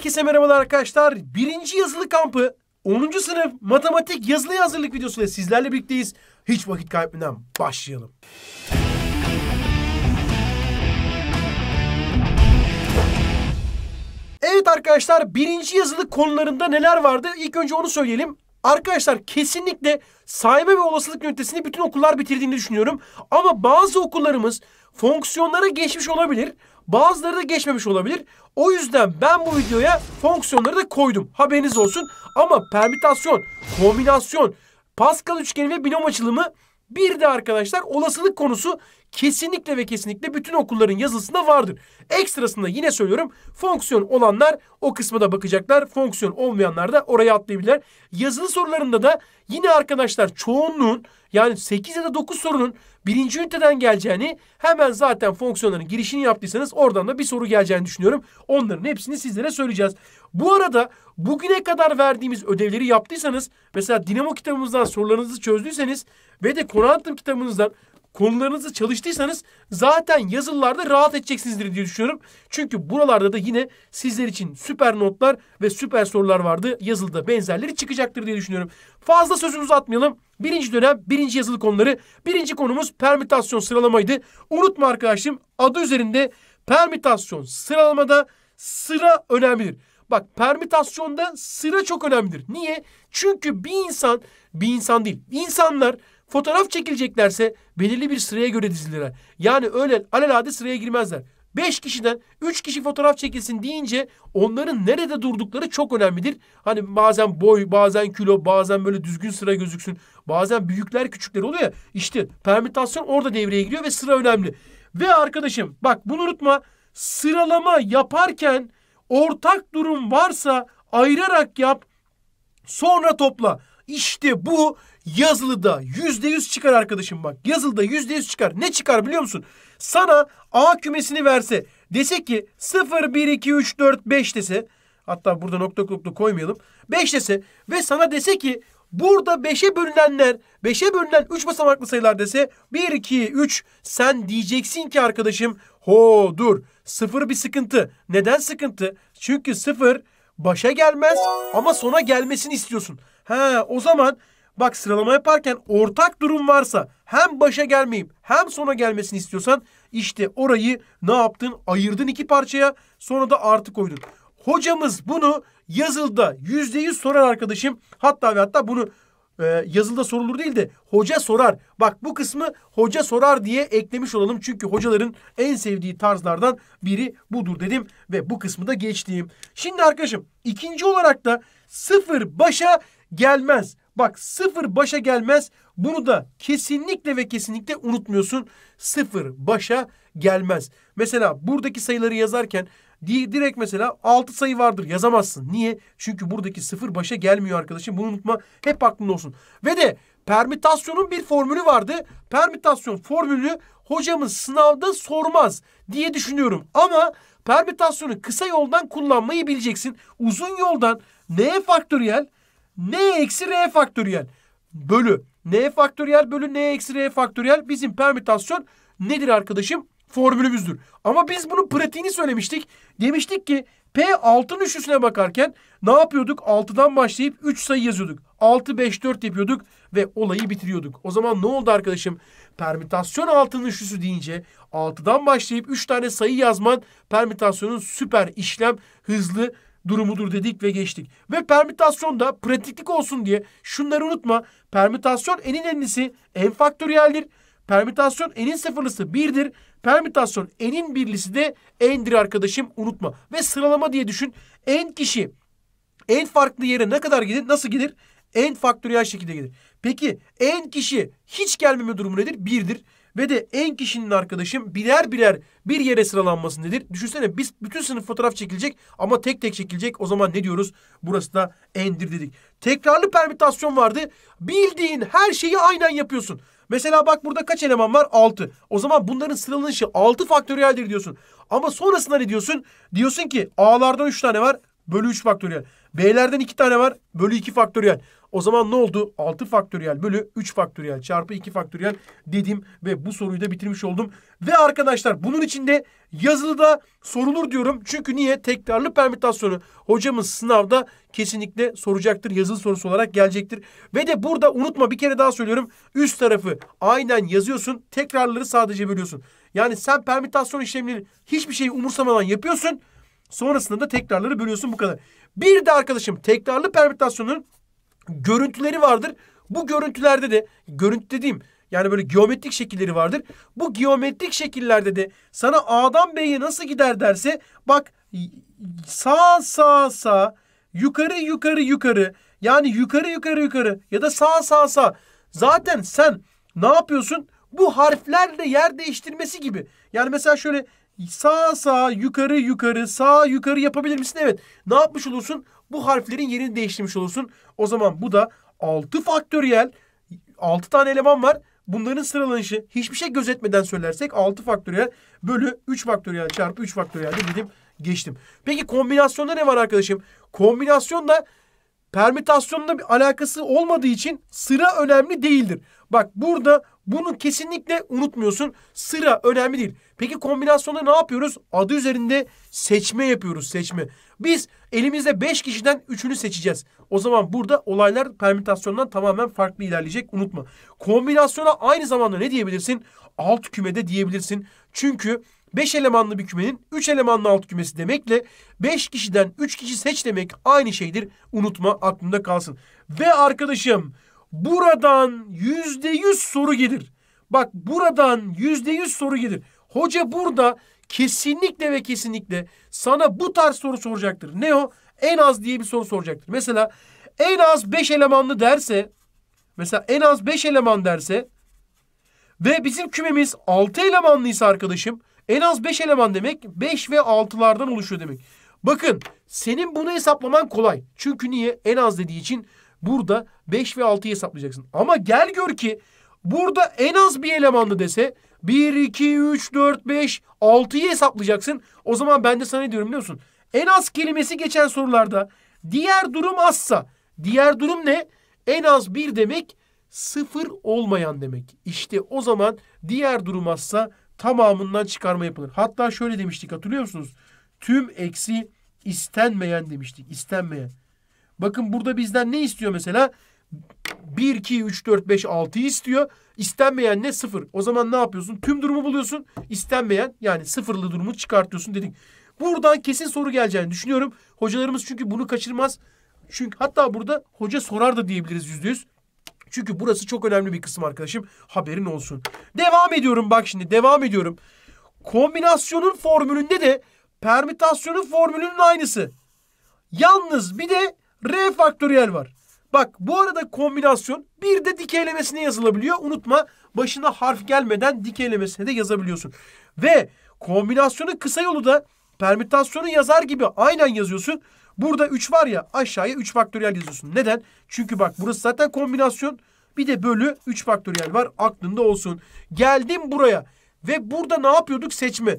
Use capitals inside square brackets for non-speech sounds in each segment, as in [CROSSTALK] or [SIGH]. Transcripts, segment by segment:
Herkese merhabalar arkadaşlar. Birinci yazılı kampı 10. sınıf matematik yazılı hazırlık videosuyla sizlerle birlikteyiz. Hiç vakit kaybetmeden başlayalım. Evet arkadaşlar birinci yazılı konularında neler vardı? İlk önce onu söyleyelim. Arkadaşlar kesinlikle sayma ve olasılık ünitesini bütün okullar bitirdiğini düşünüyorum. Ama bazı okullarımız fonksiyonlara geçmiş olabilir. Bazıları da geçmemiş olabilir. O yüzden ben bu videoya fonksiyonları da koydum. Haberiniz olsun. Ama permütasyon, kombinasyon, Pascal üçgeni ve binom açılımı bir de arkadaşlar olasılık konusu kesinlikle ve kesinlikle bütün okulların yazısında vardır. Ekstrasında yine söylüyorum fonksiyon olanlar o kısma da bakacaklar. Fonksiyon olmayanlar da oraya atlayabilirler. Yazılı sorularında da yine arkadaşlar çoğunluğun yani 8 ya da 9 sorunun birinci üniteden geleceğini hemen zaten fonksiyonların girişini yaptıysanız oradan da bir soru geleceğini düşünüyorum. Onların hepsini sizlere söyleyeceğiz. Bu arada bugüne kadar verdiğimiz ödevleri yaptıysanız mesela dinamo kitabımızdan sorularınızı çözdüyseniz ve de Konantum kitabımızdan konularınızı çalıştıysanız zaten yazılılarda rahat edeceksinizdir diye düşünüyorum. Çünkü buralarda da yine sizler için süper notlar ve süper sorular vardı. Yazılıda benzerleri çıkacaktır diye düşünüyorum. Fazla sözümüzü atmayalım. Birinci dönem birinci yazılı konuları. Birinci konumuz permütasyon sıralamaydı. Unutma arkadaşım adı üzerinde permütasyon sıralamada sıra önemlidir. Bak permütasyonda sıra çok önemlidir. Niye? Çünkü bir insan, bir insan değil. insanlar. Fotoğraf çekileceklerse belirli bir sıraya göre dizilirler. Yani öyle alelade sıraya girmezler. Beş kişiden üç kişi fotoğraf çekilsin deyince onların nerede durdukları çok önemlidir. Hani bazen boy, bazen kilo, bazen böyle düzgün sıra gözüksün. Bazen büyükler küçükler oluyor ya. İşte permütasyon orada devreye giriyor ve sıra önemli. Ve arkadaşım bak bunu unutma. Sıralama yaparken ortak durum varsa ayırarak yap. Sonra topla. İşte bu yazılıda yüzde yüz çıkar arkadaşım bak. Yazılıda yüzde yüz çıkar. Ne çıkar biliyor musun? Sana A kümesini verse dese ki 0, 1, 2, 3, 4, 5 dese hatta burada nokta nokta koymayalım. 5 dese ve sana dese ki burada 5'e bölünenler 5'e bölünen 3 basamaklı sayılar dese 1, 2, 3 sen diyeceksin ki arkadaşım ho dur sıfır bir sıkıntı. Neden sıkıntı? Çünkü sıfır başa gelmez ama sona gelmesini istiyorsun. He o zaman bak sıralama yaparken ortak durum varsa hem başa gelmeyip hem sona gelmesini istiyorsan işte orayı ne yaptın? Ayırdın iki parçaya sonra da artı koydun. Hocamız bunu yazılda yüzde yüz sorar arkadaşım. Hatta ve hatta bunu e, yazılda sorulur değil de hoca sorar. Bak bu kısmı hoca sorar diye eklemiş olalım. Çünkü hocaların en sevdiği tarzlardan biri budur dedim ve bu kısmı da geçtiğim. Şimdi arkadaşım ikinci olarak da sıfır başa gelmez. Bak sıfır başa gelmez. Bunu da kesinlikle ve kesinlikle unutmuyorsun. Sıfır başa gelmez. Mesela buradaki sayıları yazarken direkt mesela 6 sayı vardır yazamazsın. Niye? Çünkü buradaki sıfır başa gelmiyor arkadaşım. Bunu unutma. Hep aklında olsun. Ve de permütasyonun bir formülü vardı. Permütasyon formülü hocamız sınavda sormaz diye düşünüyorum. Ama permütasyonu kısa yoldan kullanmayı bileceksin. Uzun yoldan neye faktöriyel? n eksi r faktöriyel bölü n faktöriyel bölü n eksi r faktöriyel bizim permütasyon nedir arkadaşım? Formülümüzdür. Ama biz bunun pratiğini söylemiştik. Demiştik ki P 6'nın üstüne bakarken ne yapıyorduk? 6'dan başlayıp 3 sayı yazıyorduk. 6, 5, 4 yapıyorduk ve olayı bitiriyorduk. O zaman ne oldu arkadaşım? Permütasyon altının üstü deyince 6'dan başlayıp 3 tane sayı yazman permütasyonun süper işlem, hızlı durumudur dedik ve geçtik. Ve permütasyon da pratiklik olsun diye şunları unutma. Permütasyon enin enlisi en faktöriyeldir. Permütasyon enin sıfırlısı 1'dir. Permütasyon enin birlisi de n'dir arkadaşım unutma. Ve sıralama diye düşün. n kişi en farklı yere ne kadar gelir nasıl gelir? En faktöriyel şekilde gelir. Peki en kişi hiç gelmeme durumu nedir? Birdir ve de en kişinin arkadaşım birer birer bir yere sıralanması nedir? Düşünsene biz bütün sınıf fotoğraf çekilecek ama tek tek çekilecek. O zaman ne diyoruz? Burası da endir dedik. Tekrarlı permütasyon vardı. Bildiğin her şeyi aynen yapıyorsun. Mesela bak burada kaç eleman var? 6. O zaman bunların sıralanışı 6 faktöriyeldir diyorsun. Ama sonrasında ne diyorsun? Diyorsun ki A'lardan 3 tane var. Bölü 3 faktöriyel. B'lerden iki tane var. Bölü 2 faktöriyel. O zaman ne oldu? 6 faktöriyel bölü 3 faktöriyel çarpı 2 faktöriyel dedim ve bu soruyu da bitirmiş oldum. Ve arkadaşlar bunun içinde yazılıda sorulur diyorum. Çünkü niye? Tekrarlı permütasyonu hocamız sınavda kesinlikle soracaktır. Yazılı sorusu olarak gelecektir. Ve de burada unutma bir kere daha söylüyorum. Üst tarafı aynen yazıyorsun. Tekrarları sadece bölüyorsun. Yani sen permütasyon işlemleri hiçbir şeyi umursamadan yapıyorsun. Sonrasında da tekrarları bölüyorsun bu kadar. Bir de arkadaşım tekrarlı permütasyonun görüntüleri vardır. Bu görüntülerde de görüntü dediğim yani böyle geometrik şekilleri vardır. Bu geometrik şekillerde de sana A'dan B'ye nasıl gider derse bak sağ sağ sağ yukarı yukarı yukarı yani yukarı yukarı yukarı ya da sağ sağ sağ zaten sen ne yapıyorsun? Bu harflerle yer değiştirmesi gibi. Yani mesela şöyle Sağ sağ yukarı yukarı sağ yukarı yapabilir misin? Evet. Ne yapmış olursun? Bu harflerin yerini değiştirmiş olursun. O zaman bu da 6 faktöriyel 6 tane eleman var. Bunların sıralanışı hiçbir şey gözetmeden söylersek 6 faktöriyel bölü 3 faktöriyel çarpı 3 faktöriyel dedim geçtim. Peki kombinasyonda ne var arkadaşım? Kombinasyonda permütasyonla bir alakası olmadığı için sıra önemli değildir. Bak burada bunu kesinlikle unutmuyorsun. Sıra önemli değil. Peki kombinasyonda ne yapıyoruz? Adı üzerinde seçme yapıyoruz seçme. Biz elimizde beş kişiden üçünü seçeceğiz. O zaman burada olaylar permütasyondan tamamen farklı ilerleyecek unutma. Kombinasyona aynı zamanda ne diyebilirsin? Alt kümede diyebilirsin. Çünkü 5 elemanlı bir kümenin 3 elemanlı alt kümesi demekle 5 kişiden 3 kişi seç demek aynı şeydir. Unutma aklında kalsın. Ve arkadaşım Buradan yüzde yüz soru gelir. Bak buradan yüzde yüz soru gelir. Hoca burada kesinlikle ve kesinlikle sana bu tarz soru soracaktır. Ne o? En az diye bir soru soracaktır. Mesela en az beş elemanlı derse mesela en az beş eleman derse ve bizim kümemiz altı elemanlıysa arkadaşım en az beş eleman demek beş ve altılardan oluşuyor demek. Bakın senin bunu hesaplaman kolay. Çünkü niye? En az dediği için Burada 5 ve 6'yı hesaplayacaksın. Ama gel gör ki burada en az bir elemanlı dese 1, 2, 3, 4, 5, 6'yı hesaplayacaksın. O zaman ben de sana ne diyorum biliyor musun? En az kelimesi geçen sorularda diğer durum azsa diğer durum ne? En az bir demek sıfır olmayan demek. İşte o zaman diğer durum azsa tamamından çıkarma yapılır. Hatta şöyle demiştik hatırlıyor musunuz? Tüm eksi istenmeyen demiştik. İstenmeyen. Bakın burada bizden ne istiyor mesela? 1, 2, 3, 4, 5, 6'yı istiyor. İstenmeyen ne? Sıfır. O zaman ne yapıyorsun? Tüm durumu buluyorsun. İstenmeyen yani sıfırlı durumu çıkartıyorsun dedik. Buradan kesin soru geleceğini düşünüyorum. Hocalarımız çünkü bunu kaçırmaz. Çünkü hatta burada hoca sorar da diyebiliriz yüzde yüz. Çünkü burası çok önemli bir kısım arkadaşım. Haberin olsun. Devam ediyorum bak şimdi devam ediyorum. Kombinasyonun formülünde de permütasyonun formülünün aynısı. Yalnız bir de R faktöriyel var. Bak bu arada kombinasyon bir de dikeylemesine yazılabiliyor. Unutma başına harf gelmeden dikeylemesine de yazabiliyorsun. Ve kombinasyonu kısa yolu da permütasyonu yazar gibi aynen yazıyorsun. Burada 3 var ya aşağıya 3 faktöriyel yazıyorsun. Neden? Çünkü bak burası zaten kombinasyon. Bir de bölü 3 faktöriyel var. Aklında olsun. Geldim buraya. Ve burada ne yapıyorduk? Seçme.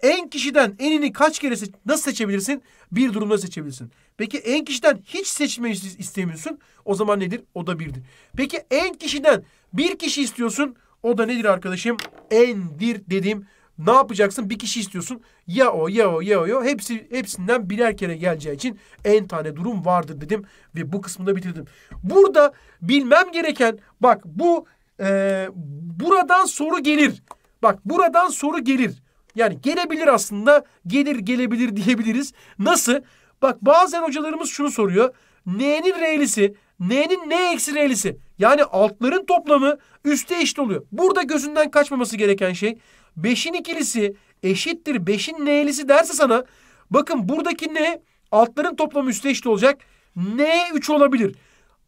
En kişiden enini kaç kere seç nasıl seçebilirsin? Bir durumda seçebilirsin. Peki en kişiden hiç seçmeyi istemiyorsun. O zaman nedir? O da birdir. Peki en kişiden bir kişi istiyorsun. O da nedir arkadaşım? Endir dediğim ne yapacaksın? Bir kişi istiyorsun. Ya o ya o ya o ya o. Hepsi, hepsinden birer kere geleceği için en tane durum vardır dedim. Ve bu kısmını bitirdim. Burada bilmem gereken bak bu e, buradan soru gelir. Bak buradan soru gelir. Yani gelebilir aslında gelir gelebilir diyebiliriz. Nasıl? Bak bazen hocalarımız şunu soruyor. N'nin re'lisi, n'nin n eksi re'lisi. Yani altların toplamı üste eşit oluyor. Burada gözünden kaçmaması gereken şey 5'in ikilisi eşittir 5'in n'lisi derse sana bakın buradaki n altların toplamı üste eşit olacak. n 3 olabilir.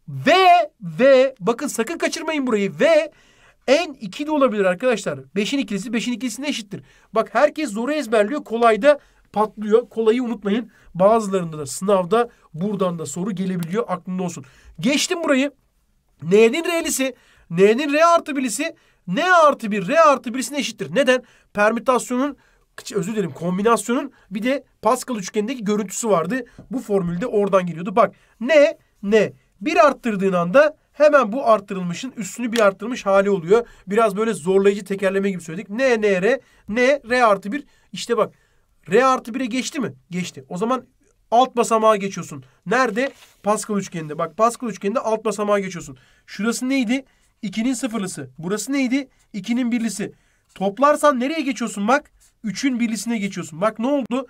Ve ve bakın sakın kaçırmayın burayı. Ve en iki de olabilir arkadaşlar. Beşin ikilisi beşin ikilisine eşittir. Bak herkes zoru ezberliyor. Kolayda patlıyor. Kolayı unutmayın. Bazılarında da sınavda buradan da soru gelebiliyor. Aklında olsun. Geçtim burayı. N'nin R'lisi, N'nin R artı birisi, N artı bir, R artı birisine eşittir. Neden? Permütasyonun özür dilerim kombinasyonun bir de Pascal üçgenindeki görüntüsü vardı. Bu formülde oradan geliyordu. Bak N, N. Bir arttırdığın anda hemen bu arttırılmışın üstünü bir arttırmış hali oluyor. Biraz böyle zorlayıcı tekerleme gibi söyledik. N, N, R, N, R artı 1. İşte bak R artı 1'e geçti mi? Geçti. O zaman alt basamağa geçiyorsun. Nerede? Pascal üçgeninde. Bak Pascal üçgeninde alt basamağa geçiyorsun. Şurası neydi? 2'nin sıfırlısı. Burası neydi? 2'nin birlisi. Toplarsan nereye geçiyorsun bak? 3'ün birlisine geçiyorsun. Bak ne oldu?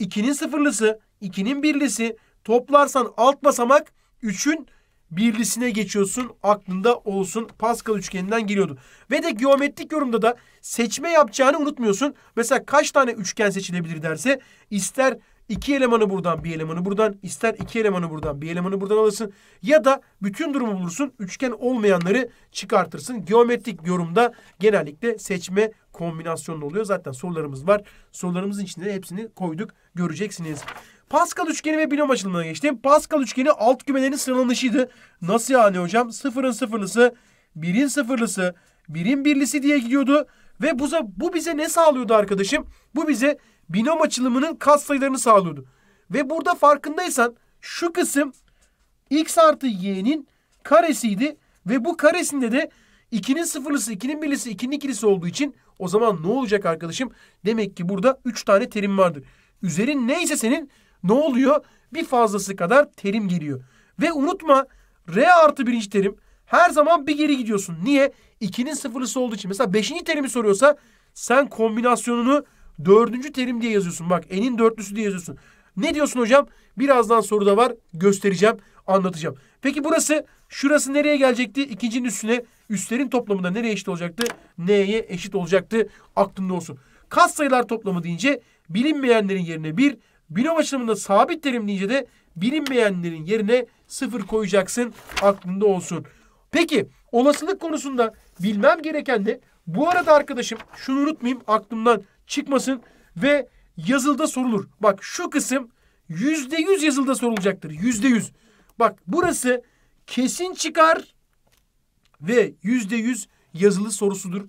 2'nin sıfırlısı, 2'nin birlisi. Toplarsan alt basamak 3'ün birlisine geçiyorsun aklında olsun Pascal üçgeninden geliyordu. Ve de geometrik yorumda da seçme yapacağını unutmuyorsun. Mesela kaç tane üçgen seçilebilir derse ister iki elemanı buradan bir elemanı buradan ister iki elemanı buradan bir elemanı buradan alırsın. Ya da bütün durumu bulursun üçgen olmayanları çıkartırsın. Geometrik yorumda genellikle seçme kombinasyonu oluyor. Zaten sorularımız var. Sorularımızın içinde hepsini koyduk göreceksiniz. Pascal üçgeni ve binom açılımına geçtim. Pascal üçgeni alt kümelerin sıralanışıydı. Nasıl yani hocam? Sıfırın sıfırlısı, birin sıfırlısı, birin birlisi diye gidiyordu. Ve bu, bu bize ne sağlıyordu arkadaşım? Bu bize binom açılımının kat sayılarını sağlıyordu. Ve burada farkındaysan şu kısım x artı y'nin karesiydi. Ve bu karesinde de 2'nin sıfırlısı, 2'nin birlisi, 2'nin ikilisi olduğu için o zaman ne olacak arkadaşım? Demek ki burada 3 tane terim vardır. Üzerin neyse senin ne oluyor? Bir fazlası kadar terim geliyor. Ve unutma R artı birinci terim her zaman bir geri gidiyorsun. Niye? 2'nin sıfırlısı olduğu için. Mesela 5. terimi soruyorsa sen kombinasyonunu 4. terim diye yazıyorsun. Bak enin dörtlüsü diye yazıyorsun. Ne diyorsun hocam? Birazdan soruda var. Göstereceğim, anlatacağım. Peki burası, şurası nereye gelecekti? İkincinin üstüne, üstlerin toplamında nereye eşit olacaktı? N'ye eşit olacaktı. Aklında olsun. Kas sayılar toplamı deyince bilinmeyenlerin yerine bir Binom açılımında sabit terim de bilinmeyenlerin yerine sıfır koyacaksın. Aklında olsun. Peki olasılık konusunda bilmem gereken de bu arada arkadaşım şunu unutmayayım aklımdan çıkmasın ve yazılda sorulur. Bak şu kısım yüzde yüz yazılda sorulacaktır. Yüzde yüz. Bak burası kesin çıkar ve yüzde yüz yazılı sorusudur.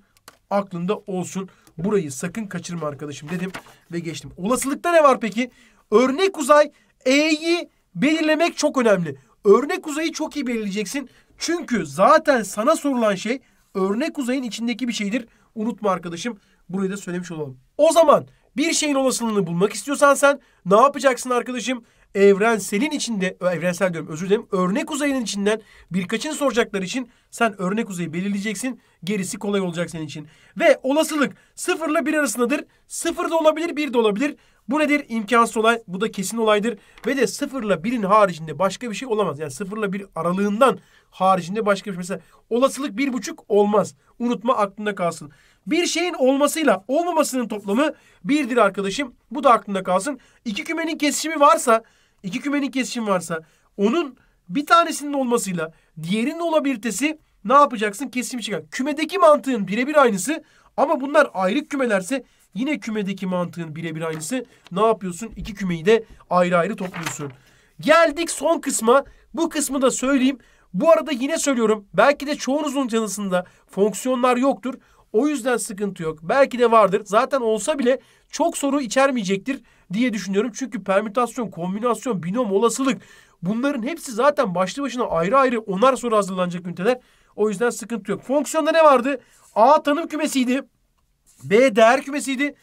Aklında olsun. Burayı sakın kaçırma arkadaşım dedim ve geçtim. Olasılıkta ne var peki? Örnek uzay E'yi belirlemek çok önemli. Örnek uzayı çok iyi belirleyeceksin. Çünkü zaten sana sorulan şey örnek uzayın içindeki bir şeydir. Unutma arkadaşım. Burayı da söylemiş olalım. O zaman bir şeyin olasılığını bulmak istiyorsan sen ne yapacaksın arkadaşım? Evrenselin içinde, evrensel diyorum özür dilerim. Örnek uzayının içinden birkaçını soracaklar için sen örnek uzayı belirleyeceksin. Gerisi kolay olacak senin için. Ve olasılık sıfırla bir arasındadır. Sıfır da olabilir, bir de olabilir. Bu nedir? İmkansız olay. Bu da kesin olaydır. Ve de sıfırla birin haricinde başka bir şey olamaz. Yani sıfırla bir aralığından haricinde başka bir şey. Mesela olasılık bir buçuk olmaz. Unutma aklında kalsın. Bir şeyin olmasıyla olmamasının toplamı birdir arkadaşım. Bu da aklında kalsın. İki kümenin kesişimi varsa, iki kümenin kesişimi varsa onun bir tanesinin olmasıyla diğerinin olabilitesi ne yapacaksın? Kesişimi çıkar. Kümedeki mantığın birebir aynısı ama bunlar ayrı kümelerse Yine kümedeki mantığın birebir aynısı. Ne yapıyorsun? İki kümeyi de ayrı ayrı topluyorsun. Geldik son kısma. Bu kısmı da söyleyeyim. Bu arada yine söylüyorum. Belki de çoğunuzun canısında fonksiyonlar yoktur. O yüzden sıkıntı yok. Belki de vardır. Zaten olsa bile çok soru içermeyecektir diye düşünüyorum. Çünkü permütasyon, kombinasyon, binom, olasılık bunların hepsi zaten başlı başına ayrı ayrı onar soru hazırlanacak üniteler. O yüzden sıkıntı yok. Fonksiyonda ne vardı? A tanım kümesiydi. B değer kümesiydi.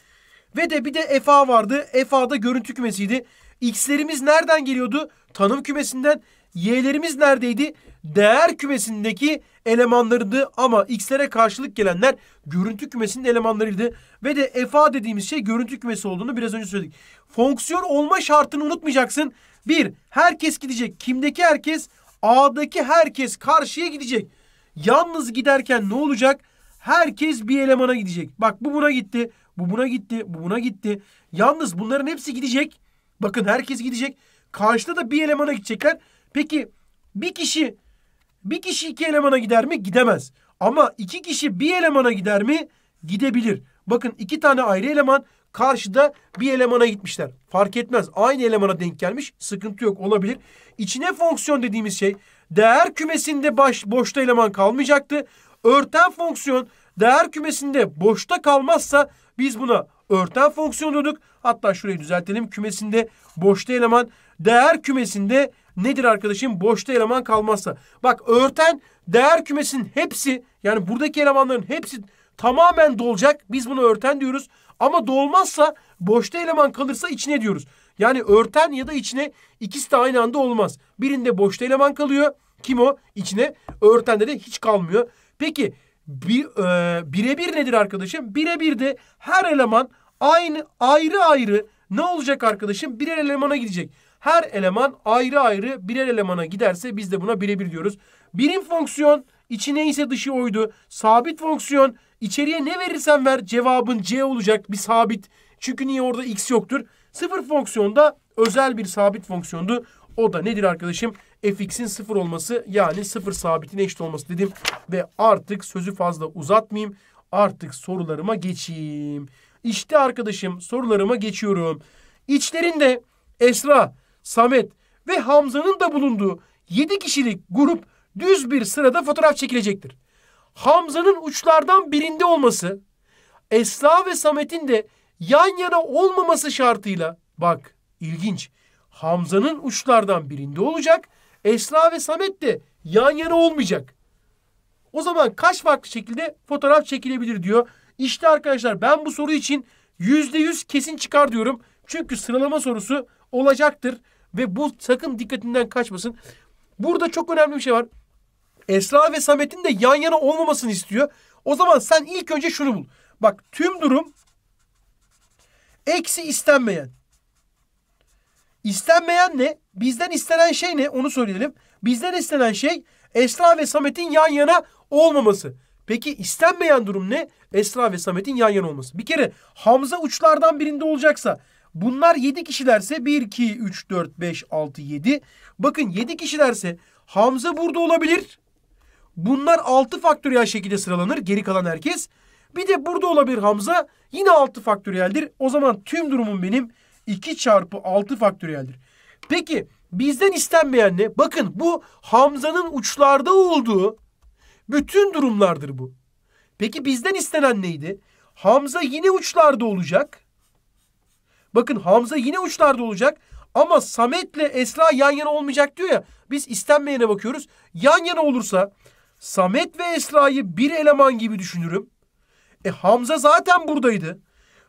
Ve de bir de FA vardı. FA'da görüntü kümesiydi. X'lerimiz nereden geliyordu? Tanım kümesinden. Y'lerimiz neredeydi? Değer kümesindeki elemanlarıydı ama X'lere karşılık gelenler görüntü kümesinin elemanlarıydı. Ve de FA dediğimiz şey görüntü kümesi olduğunu biraz önce söyledik. Fonksiyon olma şartını unutmayacaksın. Bir, herkes gidecek. Kimdeki herkes? A'daki herkes karşıya gidecek. Yalnız giderken ne olacak? Herkes bir elemana gidecek. Bak bu buna gitti, bu buna gitti, bu buna gitti. Yalnız bunların hepsi gidecek. Bakın herkes gidecek. Karşıda da bir elemana gidecekler. Peki bir kişi bir kişi iki elemana gider mi? Gidemez. Ama iki kişi bir elemana gider mi? Gidebilir. Bakın iki tane ayrı eleman karşıda bir elemana gitmişler. Fark etmez. Aynı elemana denk gelmiş. Sıkıntı yok olabilir. İçine fonksiyon dediğimiz şey değer kümesinde baş, boşta eleman kalmayacaktı örten fonksiyon değer kümesinde boşta kalmazsa biz buna örten fonksiyon diyorduk. Hatta şurayı düzeltelim. Kümesinde boşta eleman değer kümesinde nedir arkadaşım? Boşta eleman kalmazsa. Bak örten değer kümesinin hepsi yani buradaki elemanların hepsi tamamen dolacak. Biz bunu örten diyoruz. Ama dolmazsa boşta eleman kalırsa içine diyoruz. Yani örten ya da içine ikisi de aynı anda olmaz. Birinde boşta eleman kalıyor. Kim o? İçine. Örtende de hiç kalmıyor. Peki bir, e, birebir nedir arkadaşım? Birebir de her eleman aynı ayrı ayrı ne olacak arkadaşım? Birer elemana gidecek. Her eleman ayrı ayrı birer elemana giderse biz de buna birebir diyoruz. Birim fonksiyon içine ise dışı oydu. Sabit fonksiyon içeriye ne verirsen ver cevabın C olacak bir sabit. Çünkü niye orada x yoktur? Sıfır fonksiyonda özel bir sabit fonksiyondu. O da nedir arkadaşım? fx'in sıfır olması yani sıfır sabitin eşit olması dedim. Ve artık sözü fazla uzatmayayım. Artık sorularıma geçeyim. İşte arkadaşım sorularıma geçiyorum. İçlerinde Esra, Samet ve Hamza'nın da bulunduğu 7 kişilik grup düz bir sırada fotoğraf çekilecektir. Hamza'nın uçlardan birinde olması, Esra ve Samet'in de yan yana olmaması şartıyla bak ilginç. Hamza'nın uçlardan birinde olacak. Esra ve Samet de yan yana olmayacak. O zaman kaç farklı şekilde fotoğraf çekilebilir diyor. İşte arkadaşlar ben bu soru için yüzde yüz kesin çıkar diyorum. Çünkü sıralama sorusu olacaktır. Ve bu sakın dikkatinden kaçmasın. Burada çok önemli bir şey var. Esra ve Samet'in de yan yana olmamasını istiyor. O zaman sen ilk önce şunu bul. Bak tüm durum eksi istenmeyen. İstenmeyen ne? Bizden istenen şey ne? Onu söyleyelim. Bizden istenen şey Esra ve Samet'in yan yana olmaması. Peki istenmeyen durum ne? Esra ve Samet'in yan yana olması. Bir kere Hamza uçlardan birinde olacaksa bunlar 7 kişilerse 1, 2, 3, 4, 5, 6, 7. Bakın 7 kişilerse Hamza burada olabilir. Bunlar 6 faktöriyel şekilde sıralanır. Geri kalan herkes. Bir de burada olabilir Hamza. Yine 6 faktöriyeldir. O zaman tüm durumum benim 2 çarpı 6 faktöriyeldir. Peki bizden istenmeyen ne? Bakın bu Hamza'nın uçlarda olduğu bütün durumlardır bu. Peki bizden istenen neydi? Hamza yine uçlarda olacak. Bakın Hamza yine uçlarda olacak. Ama Samet'le Esra yan yana olmayacak diyor ya. Biz istenmeyene bakıyoruz. Yan yana olursa Samet ve Esra'yı bir eleman gibi düşünürüm. E Hamza zaten buradaydı.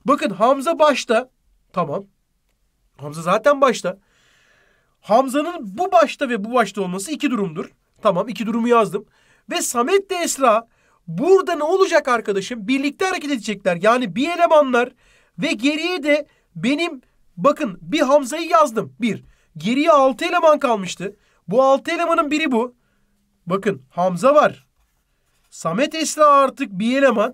Bakın Hamza başta. Tamam. Hamza zaten başta. Hamza'nın bu başta ve bu başta olması iki durumdur. Tamam iki durumu yazdım. Ve Samet de Esra burada ne olacak arkadaşım? Birlikte hareket edecekler. Yani bir elemanlar ve geriye de benim bakın bir Hamza'yı yazdım. Bir. Geriye altı eleman kalmıştı. Bu altı elemanın biri bu. Bakın Hamza var. Samet Esra artık bir eleman.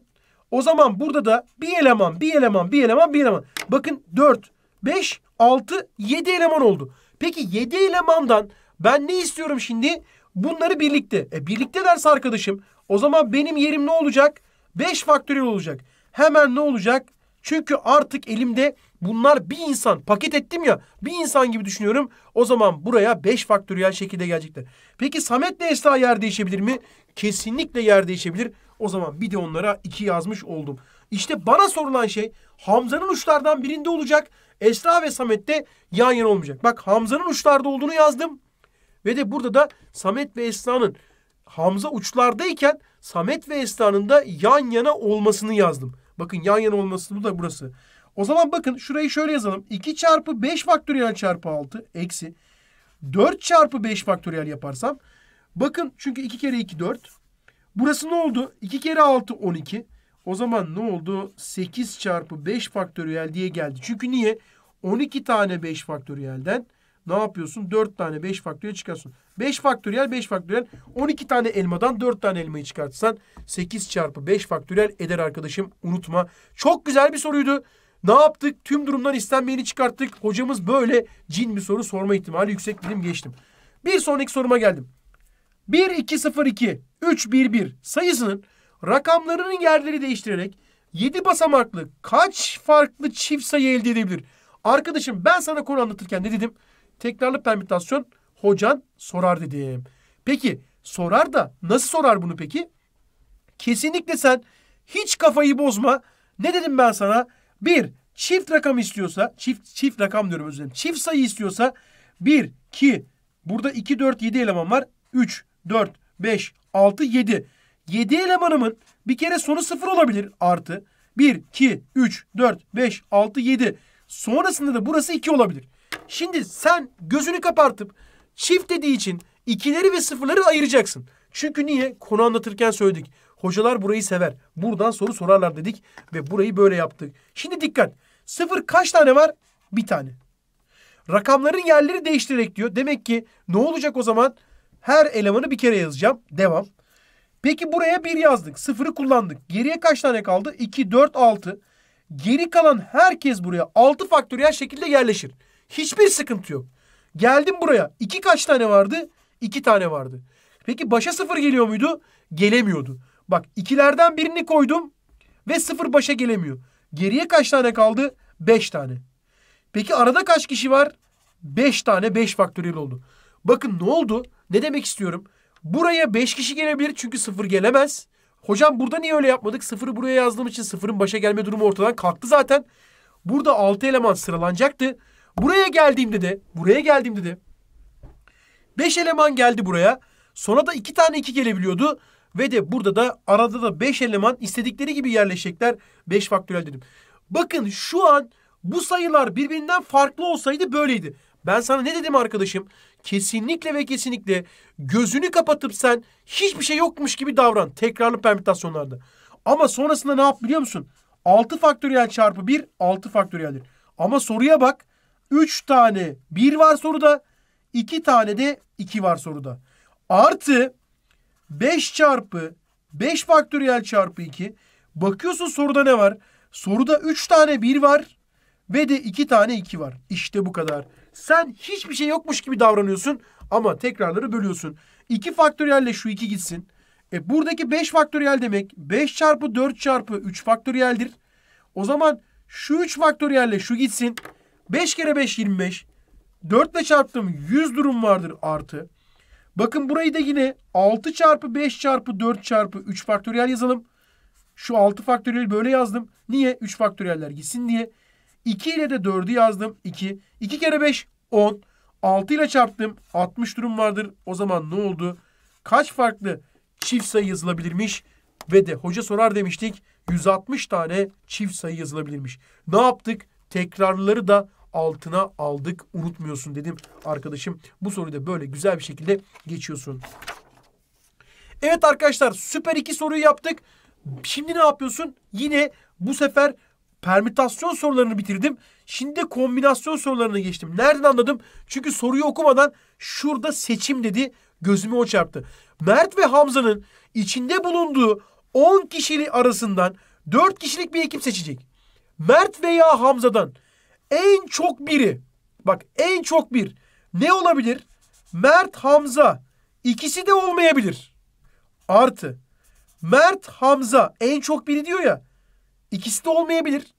O zaman burada da bir eleman, bir eleman, bir eleman, bir eleman. Bakın dört. 5, 6, 7 eleman oldu. Peki 7 elemandan ben ne istiyorum şimdi? Bunları birlikte. E birlikte derse arkadaşım o zaman benim yerim ne olacak? 5 faktöriyel olacak. Hemen ne olacak? Çünkü artık elimde bunlar bir insan. Paket ettim ya bir insan gibi düşünüyorum. O zaman buraya 5 faktöriyel şekilde gelecekler. Peki Samet ile Esra yer değişebilir mi? Kesinlikle yer değişebilir. O zaman bir de onlara 2 yazmış oldum. İşte bana sorulan şey Hamza'nın uçlardan birinde olacak Esra ve Samet de yan yana olmayacak. Bak Hamza'nın uçlarda olduğunu yazdım. Ve de burada da Samet ve Esra'nın Hamza uçlardayken Samet ve Esra'nın da yan yana olmasını yazdım. Bakın yan yana olması bu da burası. O zaman bakın şurayı şöyle yazalım. 2 çarpı 5 faktöriyel çarpı 6 eksi 4 çarpı 5 faktöriyel yaparsam. Bakın çünkü 2 kere 2 4. Burası ne oldu? 2 kere 6 12. O zaman ne oldu? 8 çarpı 5 faktöriyel diye geldi. Çünkü niye? 12 tane 5 faktöriyelden ne yapıyorsun? 4 tane 5 faktöriyel çıkarsın. 5 faktöriyel 5 faktöriyel 12 tane elmadan 4 tane elmayı çıkartsan 8 çarpı 5 faktöriyel eder arkadaşım unutma. Çok güzel bir soruydu. Ne yaptık? Tüm durumdan istenmeyeni çıkarttık. Hocamız böyle cin bir soru sorma ihtimali yüksek dedim geçtim. Bir sonraki soruma geldim. 1 2 0 2 3 1 1 sayısının rakamlarının yerleri değiştirerek 7 basamaklı kaç farklı çift sayı elde edebilir? Arkadaşım ben sana konu anlatırken ne dedim? Tekrarlı permütasyon hocan sorar dedim. Peki sorar da nasıl sorar bunu peki? Kesinlikle sen hiç kafayı bozma. Ne dedim ben sana? Bir çift rakam istiyorsa çift çift rakam diyorum özür dilerim. Çift sayı istiyorsa bir 2 burada iki dört yedi eleman var. Üç dört beş altı yedi. 7 elemanımın bir kere sonu 0 olabilir artı. 1, 2, 3, 4, 5, 6, 7. Sonrasında da burası 2 olabilir. Şimdi sen gözünü kapartıp çift dediği için ikileri ve sıfırları ayıracaksın. Çünkü niye? Konu anlatırken söyledik. Hocalar burayı sever. Buradan soru sorarlar dedik ve burayı böyle yaptık. Şimdi dikkat. Sıfır kaç tane var? Bir tane. Rakamların yerleri değiştirerek diyor. Demek ki ne olacak o zaman? Her elemanı bir kere yazacağım. Devam. Peki buraya 1 yazdık. 0'ı kullandık. Geriye kaç tane kaldı? 2, 4, 6. Geri kalan herkes buraya 6 faktöriyel şekilde yerleşir. Hiçbir sıkıntı yok. Geldim buraya. 2 kaç tane vardı? 2 tane vardı. Peki başa 0 geliyor muydu? Gelemiyordu. Bak ikilerden birini koydum ve 0 başa gelemiyor. Geriye kaç tane kaldı? 5 tane. Peki arada kaç kişi var? 5 tane 5 faktöriyel oldu. Bakın ne oldu? Ne demek istiyorum? Buraya 5 kişi gelebilir çünkü 0 gelemez. Hocam burada niye öyle yapmadık? 0'ı buraya yazdığım için 0'ın başa gelme durumu ortadan kalktı zaten. Burada 6 eleman sıralanacaktı. Buraya geldiğimde de, buraya geldiğimde de 5 eleman geldi buraya. Sonra da 2 tane 2 gelebiliyordu. Ve de burada da arada da 5 eleman istedikleri gibi yerleşecekler. 5 faktörel dedim. Bakın şu an bu sayılar birbirinden farklı olsaydı böyleydi. Ben sana ne dedim arkadaşım? kesinlikle ve kesinlikle gözünü kapatıp sen hiçbir şey yokmuş gibi davran tekrarlı permütasyonlarda. Ama sonrasında ne yap biliyor musun? 6 faktöriyel çarpı 1 6 faktöriyeldir. Ama soruya bak. 3 tane 1 var soruda. 2 tane de 2 var soruda. Artı 5 çarpı 5 faktöriyel çarpı 2. Bakıyorsun soruda ne var? Soruda 3 tane 1 var ve de 2 tane 2 var. İşte bu kadar. Sen hiçbir şey yokmuş gibi davranıyorsun ama tekrarları bölüyorsun. 2 faktöriyelle şu 2 gitsin. E buradaki 5 faktöriyel demek 5 çarpı 4 çarpı 3 faktöriyeldir. O zaman şu 3 faktöriyelle şu gitsin. 5 kere 5 25. 4 ile çarptım 100 durum vardır artı. Bakın burayı da yine 6 çarpı 5 çarpı 4 çarpı 3 faktöriyel yazalım. Şu 6 faktöriyel böyle yazdım. Niye? 3 faktöriyeller gitsin diye. 2 ile de 4'ü yazdım. 2. 2 kere 5 10. 6 ile çarptım. 60 durum vardır. O zaman ne oldu? Kaç farklı çift sayı yazılabilirmiş? Ve de hoca sorar demiştik. 160 tane çift sayı yazılabilirmiş. Ne yaptık? Tekrarları da altına aldık. Unutmuyorsun dedim arkadaşım. Bu soruyu da böyle güzel bir şekilde geçiyorsun. Evet arkadaşlar süper iki soruyu yaptık. Şimdi ne yapıyorsun? Yine bu sefer Permütasyon sorularını bitirdim. Şimdi kombinasyon sorularına geçtim. Nereden anladım? Çünkü soruyu okumadan şurada seçim dedi. gözümü o çarptı. Mert ve Hamza'nın içinde bulunduğu 10 kişili arasından 4 kişilik bir ekip seçecek. Mert veya Hamza'dan en çok biri bak en çok bir ne olabilir? Mert Hamza ikisi de olmayabilir. Artı Mert Hamza en çok biri diyor ya İkisi de olmayabilir.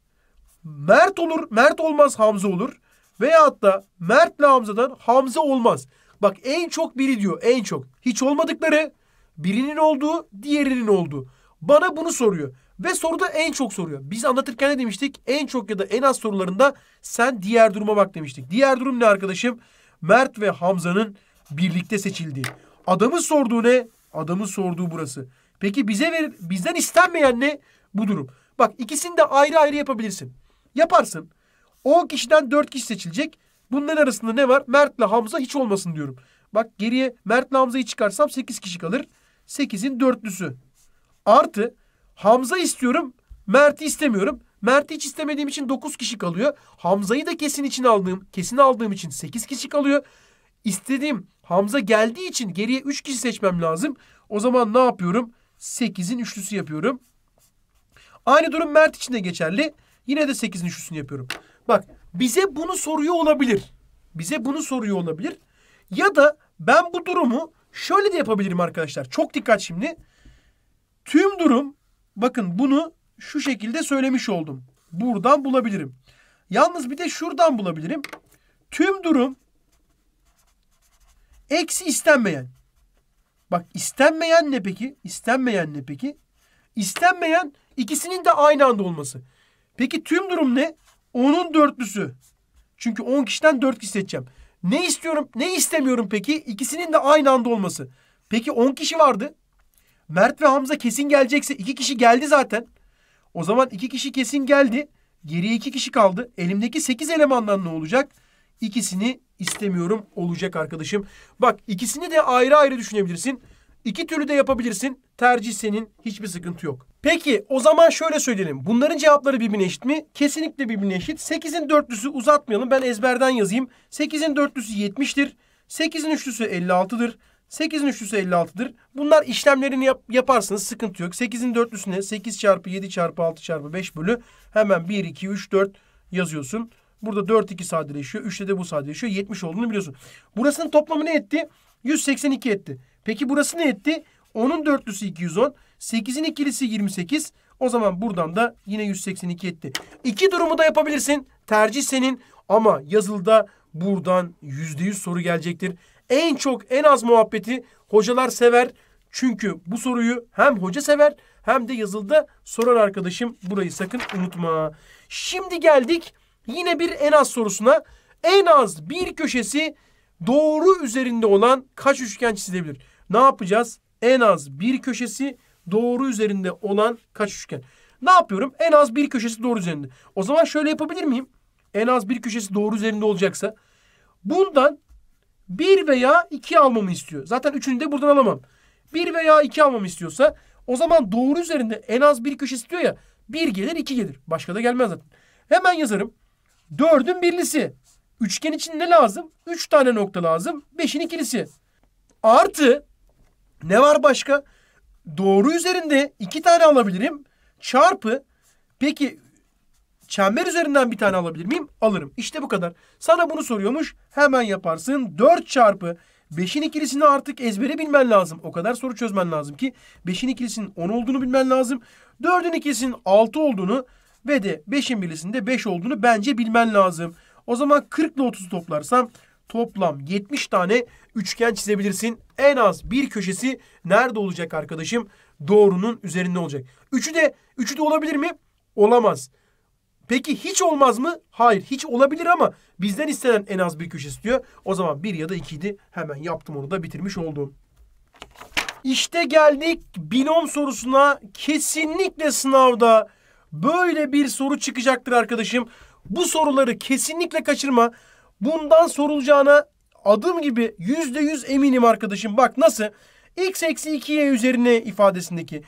Mert olur, Mert olmaz Hamza olur. Veyahut da Mert'le Hamza'dan Hamza olmaz. Bak en çok biri diyor en çok. Hiç olmadıkları birinin olduğu diğerinin olduğu. Bana bunu soruyor. Ve soruda en çok soruyor. Biz anlatırken ne demiştik? En çok ya da en az sorularında sen diğer duruma bak demiştik. Diğer durum ne arkadaşım? Mert ve Hamza'nın birlikte seçildiği. Adamın sorduğu ne? Adamın sorduğu burası. Peki bize ver, bizden istenmeyen ne? Bu durum. Bak ikisini de ayrı ayrı yapabilirsin. Yaparsın. 10 kişiden 4 kişi seçilecek. Bunların arasında ne var? Mert'le Hamza hiç olmasın diyorum. Bak geriye Mert'le Hamza'yı çıkarsam 8 kişi kalır. 8'in dörtlüsü. Artı Hamza istiyorum. Mert'i istemiyorum. Mert'i hiç istemediğim için 9 kişi kalıyor. Hamza'yı da kesin için aldığım, kesin aldığım için 8 kişi kalıyor. İstediğim Hamza geldiği için geriye 3 kişi seçmem lazım. O zaman ne yapıyorum? 8'in üçlüsü yapıyorum. Aynı durum Mert için de geçerli. Yine de 8'in üçlüsünü yapıyorum. Bak bize bunu soruyor olabilir. Bize bunu soruyor olabilir. Ya da ben bu durumu şöyle de yapabilirim arkadaşlar. Çok dikkat şimdi. Tüm durum bakın bunu şu şekilde söylemiş oldum. Buradan bulabilirim. Yalnız bir de şuradan bulabilirim. Tüm durum eksi istenmeyen. Bak istenmeyen ne peki? İstenmeyen ne peki? İstenmeyen ikisinin de aynı anda olması. Peki tüm durum ne? Onun dörtlüsü. Çünkü on kişiden dört kişi seçeceğim. Ne istiyorum ne istemiyorum peki? İkisinin de aynı anda olması. Peki on kişi vardı. Mert ve Hamza kesin gelecekse iki kişi geldi zaten. O zaman iki kişi kesin geldi. Geriye iki kişi kaldı. Elimdeki sekiz elemandan ne olacak? İkisini istemiyorum olacak arkadaşım. Bak ikisini de ayrı ayrı düşünebilirsin. İki türlü de yapabilirsin. Tercih senin. Hiçbir sıkıntı yok. Peki o zaman şöyle söyleyelim. Bunların cevapları birbirine eşit mi? Kesinlikle birbirine eşit. 8'in dörtlüsü uzatmayalım. Ben ezberden yazayım. 8'in dörtlüsü 70'tir. 8'in üçlüsü 56'dır. 8'in üçlüsü 56'dır. Bunlar işlemlerini yap yaparsınız sıkıntı yok. 8'in dörtlüsüne 8 çarpı 7 çarpı 6 çarpı 5 bölü hemen 1, 2, 3, 4 yazıyorsun. Burada 4, 2 sadeleşiyor. 3'te de bu sadeleşiyor. 70 olduğunu biliyorsun. Burasının toplamı ne etti? 182 etti. Peki burası ne etti? Onun dörtlüsü 210. 8'in ikilisi 28. O zaman buradan da yine 182 etti. İki durumu da yapabilirsin. Tercih senin ama yazılıda buradan %100 soru gelecektir. En çok en az muhabbeti hocalar sever. Çünkü bu soruyu hem hoca sever hem de yazılıda sorar arkadaşım. Burayı sakın unutma. Şimdi geldik yine bir en az sorusuna. En az bir köşesi doğru üzerinde olan kaç üçgen çizilebilir? Ne yapacağız? En az bir köşesi doğru üzerinde olan kaç üçgen? Ne yapıyorum? En az bir köşesi doğru üzerinde. O zaman şöyle yapabilir miyim? En az bir köşesi doğru üzerinde olacaksa bundan bir veya iki almamı istiyor. Zaten üçünü de buradan alamam. Bir veya iki almamı istiyorsa o zaman doğru üzerinde en az bir köşesi diyor ya. Bir gelir iki gelir. Başka da gelmez zaten. Hemen yazarım. Dördün birlisi. Üçgen için ne lazım? Üç tane nokta lazım. Beşin ikilisi. Artı ne var başka? doğru üzerinde iki tane alabilirim. Çarpı peki çember üzerinden bir tane alabilir miyim? Alırım. İşte bu kadar. Sana bunu soruyormuş. Hemen yaparsın. 4 çarpı 5'in ikilisini artık ezbere bilmen lazım. O kadar soru çözmen lazım ki 5'in ikilisinin 10 olduğunu bilmen lazım. 4'ün ikilisinin 6 olduğunu ve de 5'in birlisinde 5 olduğunu bence bilmen lazım. O zaman 40 ile 30'u toplarsam toplam 70 tane üçgen çizebilirsin. En az bir köşesi nerede olacak arkadaşım? Doğrunun üzerinde olacak. Üçü de üçü de olabilir mi? Olamaz. Peki hiç olmaz mı? Hayır hiç olabilir ama bizden istenen en az bir köşesi diyor. O zaman bir ya da ikiydi. Hemen yaptım onu da bitirmiş oldum. İşte geldik binom sorusuna. Kesinlikle sınavda böyle bir soru çıkacaktır arkadaşım. Bu soruları kesinlikle kaçırma bundan sorulacağına adım gibi yüzde yüz eminim arkadaşım. Bak nasıl? X eksi 2y üzerine ifadesindeki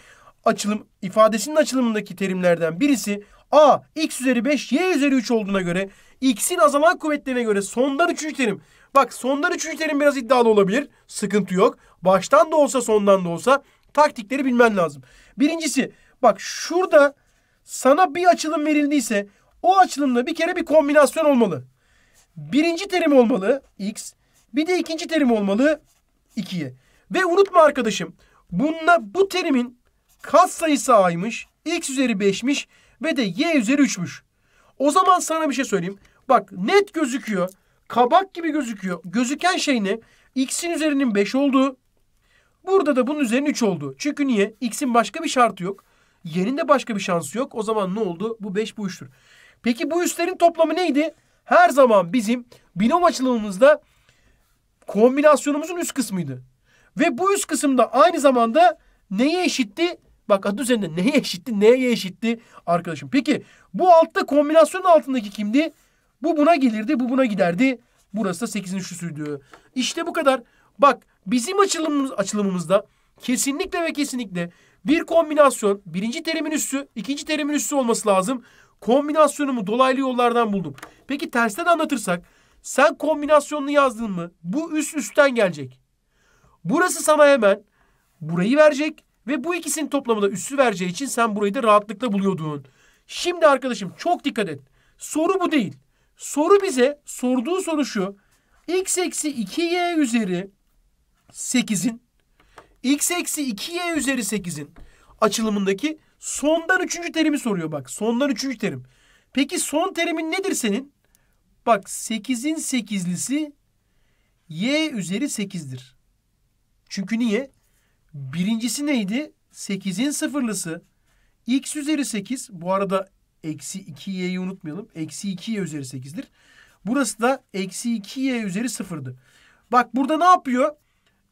açılım ifadesinin açılımındaki terimlerden birisi a x üzeri 5 y üzeri 3 olduğuna göre x'in azalan kuvvetlerine göre sondan üçüncü terim. Bak sondan üçüncü terim biraz iddialı olabilir. Sıkıntı yok. Baştan da olsa sondan da olsa taktikleri bilmen lazım. Birincisi bak şurada sana bir açılım verildiyse o açılımda bir kere bir kombinasyon olmalı. Birinci terim olmalı x. Bir de ikinci terim olmalı 2'ye. Ve unutma arkadaşım. Bununla bu terimin kat sayısı a'ymış. x üzeri 5'miş ve de y üzeri 3'müş. O zaman sana bir şey söyleyeyim. Bak net gözüküyor. Kabak gibi gözüküyor. Gözüken şey ne? x'in üzerinin 5 olduğu. Burada da bunun üzerinin 3 oldu Çünkü niye? x'in başka bir şartı yok. y'nin de başka bir şansı yok. O zaman ne oldu? Bu 5 bu 3'tür. Peki bu üstlerin toplamı neydi? her zaman bizim binom açılımımızda kombinasyonumuzun üst kısmıydı. Ve bu üst kısımda aynı zamanda neye eşitti? Bak adı üzerinde [LAUGHS] neye eşitti, neye eşitti arkadaşım. Peki bu altta kombinasyonun altındaki kimdi? Bu buna gelirdi, bu buna giderdi. Burası da 8'in üçlüsüydü. İşte bu kadar. Bak bizim açılımımız, açılımımızda kesinlikle ve kesinlikle bir kombinasyon birinci terimin üssü, ikinci terimin üssü olması lazım. Kombinasyonumu dolaylı yollardan buldum. Peki tersten anlatırsak sen kombinasyonunu yazdın mı bu üst üstten gelecek. Burası sana hemen burayı verecek ve bu ikisinin toplamı da üssü vereceği için sen burayı da rahatlıkla buluyordun. Şimdi arkadaşım çok dikkat et. Soru bu değil. Soru bize sorduğu soru şu. x eksi 2y üzeri 8'in x eksi 2y üzeri 8'in açılımındaki Sondan üçüncü terimi soruyor bak. Sondan üçüncü terim. Peki son terimin nedir senin? Bak 8'in 8'lisi y üzeri 8'dir. Çünkü niye? Birincisi neydi? 8'in sıfırlısı. x üzeri 8. Bu arada eksi 2y'yi unutmayalım. Eksi 2y üzeri 8'dir. Burası da eksi 2y üzeri 0'dı. Bak burada ne yapıyor?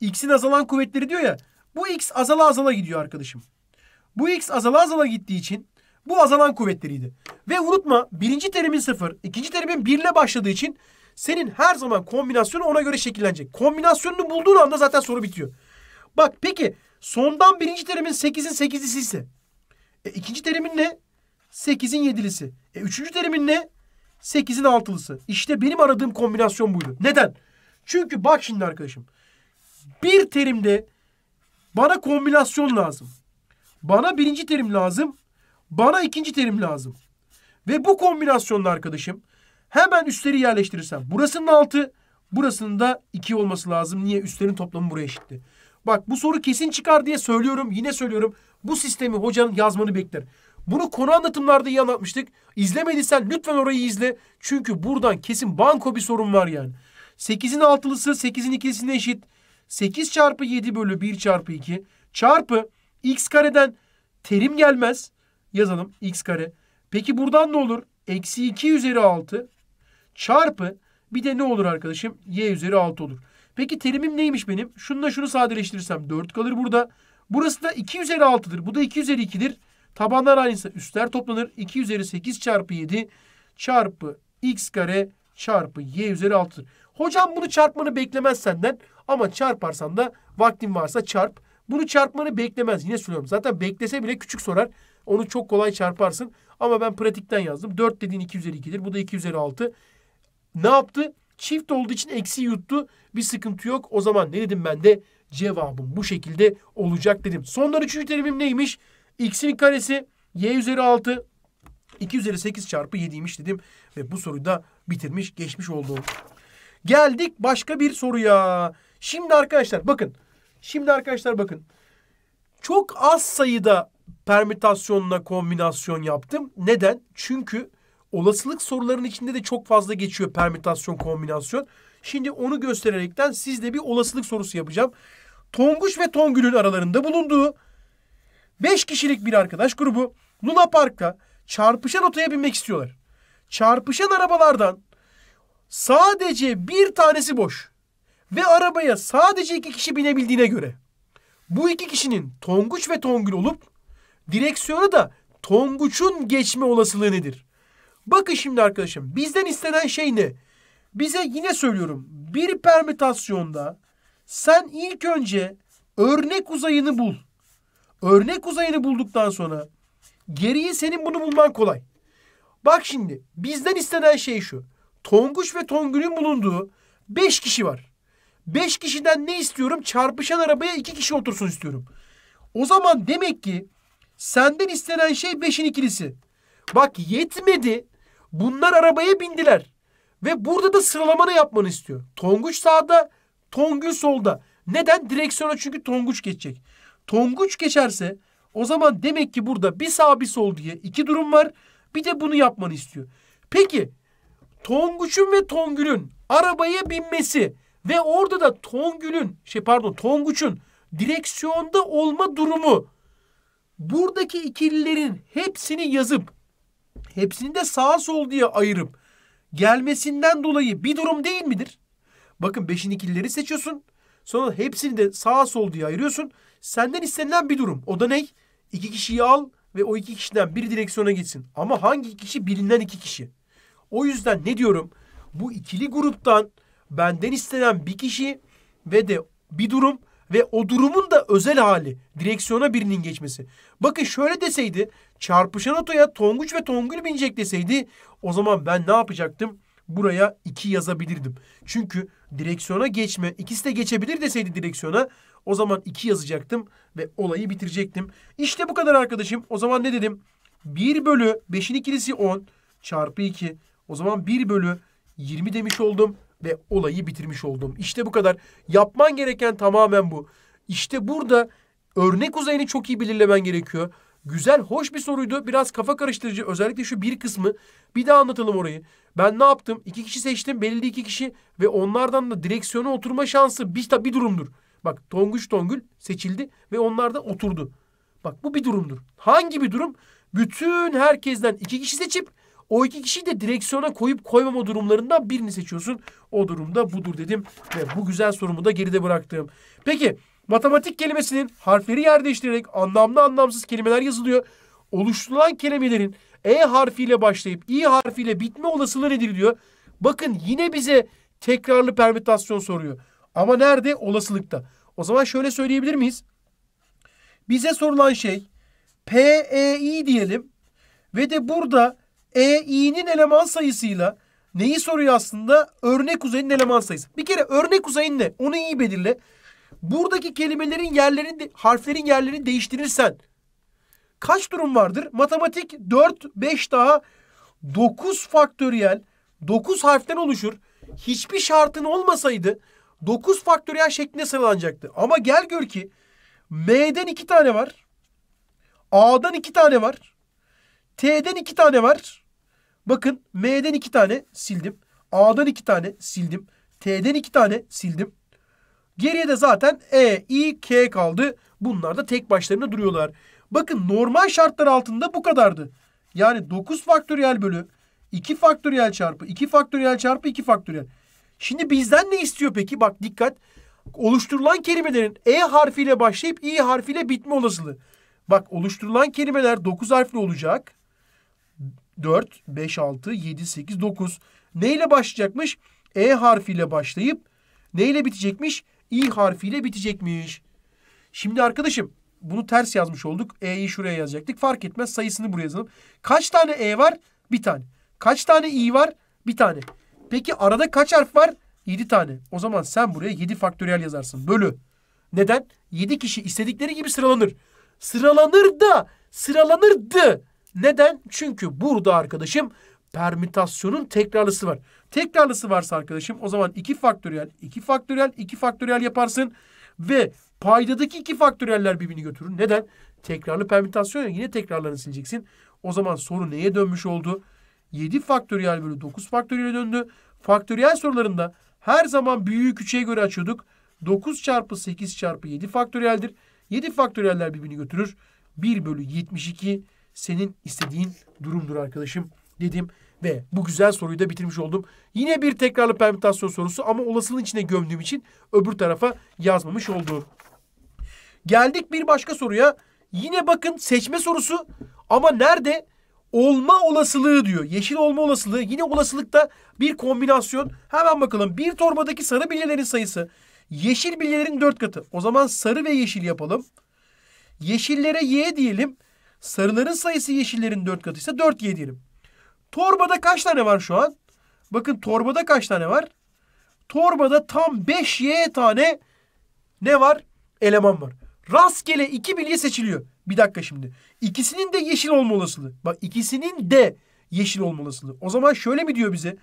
X'in azalan kuvvetleri diyor ya. Bu X azala azala gidiyor arkadaşım. Bu x azala azala gittiği için bu azalan kuvvetleriydi. Ve unutma birinci terimin sıfır, ikinci terimin birle başladığı için senin her zaman kombinasyonu ona göre şekillenecek. Kombinasyonunu bulduğun anda zaten soru bitiyor. Bak peki sondan birinci terimin sekizin sekizlisi ise e, ikinci terimin ne? Sekizin yedilisi. E, üçüncü terimin ne? Sekizin altılısı. İşte benim aradığım kombinasyon buydu. Neden? Çünkü bak şimdi arkadaşım. Bir terimde bana kombinasyon lazım. Bana birinci terim lazım. Bana ikinci terim lazım. Ve bu kombinasyonla arkadaşım hemen üstleri yerleştirirsem burasının altı burasının da iki olması lazım. Niye? Üstlerin toplamı buraya eşitti. Bak bu soru kesin çıkar diye söylüyorum. Yine söylüyorum. Bu sistemi hocanın yazmanı bekler. Bunu konu anlatımlarda iyi anlatmıştık. İzlemediysen lütfen orayı izle. Çünkü buradan kesin banko bir sorun var yani. 8'in altılısı 8'in ikilisine eşit. 8 çarpı 7 bölü 1 çarpı 2 çarpı x kareden terim gelmez. Yazalım x kare. Peki buradan ne olur? Eksi 2 üzeri 6 çarpı bir de ne olur arkadaşım? y üzeri 6 olur. Peki terimim neymiş benim? Şununla şunu sadeleştirirsem 4 kalır burada. Burası da 2 üzeri 6'dır. Bu da 2 üzeri 2'dir. Tabanlar aynısı. Üstler toplanır. 2 üzeri 8 çarpı 7 çarpı x kare çarpı y üzeri 6'dır. Hocam bunu çarpmanı beklemez senden ama çarparsan da vaktin varsa çarp. Bunu çarpmanı beklemez. Yine söylüyorum. Zaten beklese bile küçük sorar. Onu çok kolay çarparsın. Ama ben pratikten yazdım. 4 dediğin 2 üzeri 2'dir. Bu da 2 üzeri 6. Ne yaptı? Çift olduğu için eksi yuttu. Bir sıkıntı yok. O zaman ne dedim ben de? Cevabım bu şekilde olacak dedim. Sondan üçüncü terimim neymiş? X'in karesi y üzeri 6 2 üzeri 8 çarpı 7'ymiş dedim. Ve bu soruyu da bitirmiş geçmiş oldum. Geldik başka bir soruya. Şimdi arkadaşlar bakın. Şimdi arkadaşlar bakın. Çok az sayıda permütasyonla kombinasyon yaptım. Neden? Çünkü olasılık sorularının içinde de çok fazla geçiyor permütasyon, kombinasyon. Şimdi onu göstererekten sizde bir olasılık sorusu yapacağım. Tonguç ve Tongül'ün aralarında bulunduğu 5 kişilik bir arkadaş grubu Luna Park'ta çarpışan otoya binmek istiyorlar. Çarpışan arabalardan sadece bir tanesi boş ve arabaya sadece iki kişi binebildiğine göre bu iki kişinin Tonguç ve Tongül olup direksiyona da Tonguç'un geçme olasılığı nedir? Bakın şimdi arkadaşım bizden istenen şey ne? Bize yine söylüyorum bir permütasyonda sen ilk önce örnek uzayını bul. Örnek uzayını bulduktan sonra geriye senin bunu bulman kolay. Bak şimdi bizden istenen şey şu. Tonguç ve Tongül'ün bulunduğu 5 kişi var. Beş kişiden ne istiyorum? Çarpışan arabaya iki kişi otursun istiyorum. O zaman demek ki senden istenen şey beşin ikilisi. Bak yetmedi. Bunlar arabaya bindiler. Ve burada da sıralamanı yapmanı istiyor. Tonguç sağda, Tongül solda. Neden? Direksiyona çünkü Tonguç geçecek. Tonguç geçerse o zaman demek ki burada bir sağ bir sol diye iki durum var. Bir de bunu yapmanı istiyor. Peki Tonguç'un ve Tongül'ün arabaya binmesi ve orada da Tongül'ün şey pardon Tonguç'un direksiyonda olma durumu buradaki ikililerin hepsini yazıp hepsini de sağ sol diye ayırıp gelmesinden dolayı bir durum değil midir? Bakın beşin ikilileri seçiyorsun. Sonra hepsini de sağ sol diye ayırıyorsun. Senden istenilen bir durum. O da ne? İki kişiyi al ve o iki kişiden biri direksiyona gitsin. Ama hangi kişi? Bilinen iki kişi. O yüzden ne diyorum? Bu ikili gruptan benden istenen bir kişi ve de bir durum ve o durumun da özel hali direksiyona birinin geçmesi. Bakın şöyle deseydi çarpışan otoya Tonguç ve Tongül binecek deseydi o zaman ben ne yapacaktım? Buraya 2 yazabilirdim. Çünkü direksiyona geçme ikisi de geçebilir deseydi direksiyona o zaman 2 yazacaktım ve olayı bitirecektim. İşte bu kadar arkadaşım. O zaman ne dedim? 1 bölü 5'in ikilisi 10 çarpı 2. O zaman 1 bölü 20 demiş oldum ve olayı bitirmiş oldum. İşte bu kadar. Yapman gereken tamamen bu. İşte burada örnek uzayını çok iyi belirlemen gerekiyor. Güzel, hoş bir soruydu. Biraz kafa karıştırıcı. Özellikle şu bir kısmı. Bir daha anlatalım orayı. Ben ne yaptım? İki kişi seçtim. belli iki kişi ve onlardan da direksiyona oturma şansı bir, bir durumdur. Bak Tonguç Tongül seçildi ve onlar da oturdu. Bak bu bir durumdur. Hangi bir durum? Bütün herkesten iki kişi seçip o iki kişiyi de direksiyona koyup koymama durumlarından birini seçiyorsun. O durumda budur dedim ve bu güzel sorumu da geride bıraktım. Peki matematik kelimesinin harfleri yer değiştirerek anlamlı anlamsız kelimeler yazılıyor. Oluşturulan kelimelerin E harfiyle başlayıp İ harfiyle bitme olasılığı nedir diyor. Bakın yine bize tekrarlı permütasyon soruyor. Ama nerede? Olasılıkta. O zaman şöyle söyleyebilir miyiz? Bize sorulan şey PEI diyelim ve de burada e, İ'nin eleman sayısıyla neyi soruyor aslında? Örnek uzayın eleman sayısı. Bir kere örnek uzayın ne? Onu iyi belirle. Buradaki kelimelerin yerlerini, harflerin yerlerini değiştirirsen kaç durum vardır? Matematik 4, 5 daha 9 faktöriyel 9 harften oluşur. Hiçbir şartın olmasaydı 9 faktöriyel şeklinde sıralanacaktı. Ama gel gör ki M'den 2 tane var. A'dan 2 tane var. T'den iki tane var. Bakın M'den iki tane sildim. A'dan iki tane sildim. T'den iki tane sildim. Geriye de zaten E, I, K kaldı. Bunlar da tek başlarına duruyorlar. Bakın normal şartlar altında bu kadardı. Yani 9 faktöriyel bölü 2 faktöriyel çarpı 2 faktöriyel çarpı 2 faktöriyel. Şimdi bizden ne istiyor peki? Bak dikkat. Oluşturulan kelimelerin E harfiyle başlayıp I harfiyle bitme olasılığı. Bak oluşturulan kelimeler 9 harfli olacak. 4, 5, 6, 7, 8, 9. Neyle başlayacakmış? E harfiyle başlayıp neyle bitecekmiş? İ harfiyle bitecekmiş. Şimdi arkadaşım bunu ters yazmış olduk. E'yi şuraya yazacaktık. Fark etmez sayısını buraya yazalım. Kaç tane E var? Bir tane. Kaç tane i var? Bir tane. Peki arada kaç harf var? 7 tane. O zaman sen buraya 7 faktöriyel yazarsın. Bölü. Neden? 7 kişi istedikleri gibi sıralanır. Sıralanır da sıralanırdı. Neden? Çünkü burada arkadaşım permütasyonun tekrarlısı var. Tekrarlısı varsa arkadaşım o zaman 2 faktöriyel, 2 faktöriyel, 2 faktöriyel yaparsın ve paydadaki 2 faktöriyeller birbirini götürür. Neden? Tekrarlı permütasyon yine tekrarlarını sileceksin. O zaman soru neye dönmüş oldu? 7 faktöriyel bölü 9 faktöriyel döndü. Faktöriyel sorularında her zaman büyüğü küçüğe göre açıyorduk. 9 çarpı 8 çarpı 7 faktöriyeldir. 7 faktöriyel'ler birbirini götürür. 1 bölü 72 senin istediğin durumdur arkadaşım dedim. Ve bu güzel soruyu da bitirmiş oldum. Yine bir tekrarlı permütasyon sorusu ama olasılığın içine gömdüğüm için öbür tarafa yazmamış oldu. Geldik bir başka soruya. Yine bakın seçme sorusu ama nerede? Olma olasılığı diyor. Yeşil olma olasılığı. Yine olasılıkta bir kombinasyon. Hemen bakalım. Bir torbadaki sarı bilyelerin sayısı. Yeşil bilyelerin dört katı. O zaman sarı ve yeşil yapalım. Yeşillere Y diyelim. Sarıların sayısı yeşillerin 4 katıysa 4 Y diyelim. Torbada kaç tane var şu an? Bakın torbada kaç tane var? Torbada tam 5Y tane ne var? Eleman var. Rastgele 2 bilye seçiliyor. Bir dakika şimdi. İkisinin de yeşil olma olasılığı. Bak ikisinin de yeşil olma olasılığı. O zaman şöyle mi diyor bize?